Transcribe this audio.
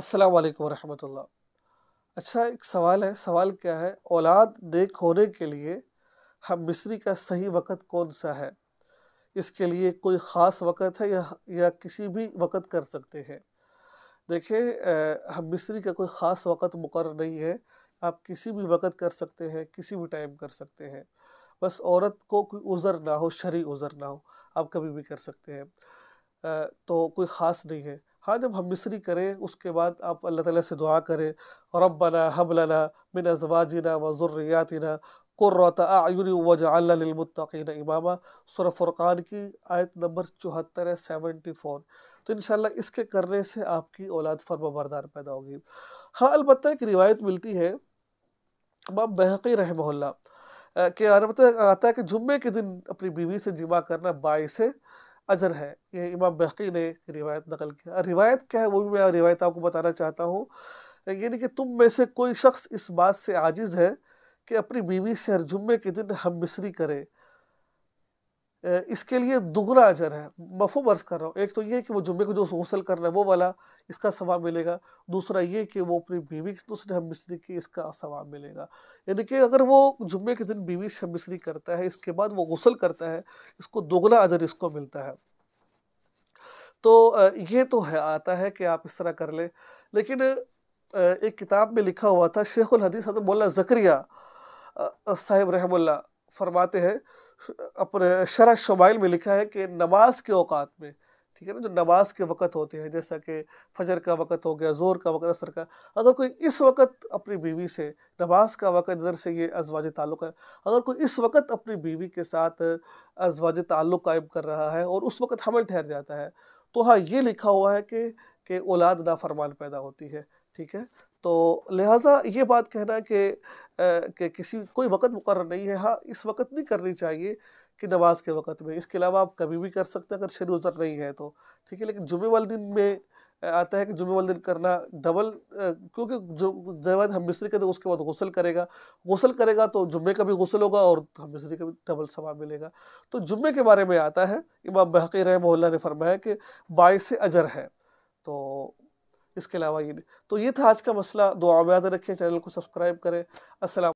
अस्सलाम वालेकुम रहमतुल्लाह अच्छा एक सवाल है सवाल क्या है औलाद नेक होने के लिए हम मिस्री का सही वक़्त कौन सा है इसके लिए कोई ख़ास वक़्त है या या किसी भी वक़्त कर सकते हैं देखिए हम मिस्री का कोई ख़ास वक़्त मुकर नहीं है आप किसी भी वक़्त कर सकते हैं किसी भी टाइम कर सकते हैं बस औरत को कोई उज़र ना हो शरी उज़र ना हो आप कभी भी कर सकते हैं तो कोई ख़ास नहीं है हाँ जब हम मिसरी करें उसके बाद आप अल्लाह ताला से दुआ करें रब्बना हबलना मिन अजवाजीना व ज़ुर्रियातिना क़ुर्रत आयुन इमामा सुर फुरक़ान की आयत नंबर चौहत्तर है सेवेंटी फोर तो इन इसके करने से आपकी औलाद फर्माबरदार पैदा होगी हाँ अलबत् एक रिवायत मिलती है इमाम बहकी रहमल्ला के मतलब आता है कि जुम्मे के दिन अपनी बीवी से जिमा करना बाईस है अजर है ये इमाम बहकी ने रिवायत नकल किया रिवायत क्या है वो भी मैं रिवायत आपको बताना चाहता हूँ यानी कि तुम में से कोई शख्स इस बात से आजिज़ है कि अपनी बीवी से हर जुम्मे के दिन हम मिसरी करें इसके लिए दुगना अजर है मफो मर्ज कर रहा हूँ एक तो ये कि वो जुम्मे को जो गसल रहा है वो वाला इसका सवाब मिलेगा दूसरा ये कि वो अपनी बीवी की दूसरे हम मिसरी की इसका सवाब मिलेगा यानी कि अगर वो जुम्मे के दिन बीवी से हम मिसरी करता है इसके बाद वो गसल करता है इसको दोगुना अजर इसको मिलता है तो ये तो है आता है कि आप इस तरह कर लें लेकिन एक किताब में लिखा हुआ था शेखुल हदीस हजरत मौला जकरिया साहिब रहमुल्ला फरमाते हैं अपने शरा शमाइल में लिखा है कि नमाज के अवकात में ठीक है ना जो नमाज के वक़्त होते हैं जैसा कि फजर का वक़्त हो गया जोर का वक़्त असर का अगर कोई इस वक्त अपनी बीवी से नमाज का वक़्त इधर से ये अजवाज ताल्लुक़ है अगर कोई इस वक्त अपनी बीवी के साथ अजवाज ताल्लुक़ कायम कर रहा है और उस वक्त हमल ठहर जाता है तो हाँ ये लिखा हुआ है कि कि औलाद नाफरमान पैदा होती है ठीक है तो लिहाजा ये बात कहना कि कि किसी कोई वक्त मुकर नहीं है हाँ इस वक्त नहीं करनी चाहिए कि नमाज के वक्त में इसके अलावा आप कभी भी कर सकते हैं अगर शरी उजर नहीं है तो ठीक है लेकिन जुमे वाले दिन में आता है कि जुम्मे वाले दिन करना डबल क्योंकि जो जब हम मिस्री करेंगे तो उसके बाद गसल करेगा गसल करेगा तो जुम्मे का भी गसल होगा और हम मिश्री का भी डबल सवाब मिलेगा तो जुम्मे के बारे में आता है इमाम बहकी मोहल्ला ने फरमाया कि बाईस अजर है तो इसके अलावा ये तो ये था आज का मसला दुआ याद रखें चैनल को सब्सक्राइब करें असल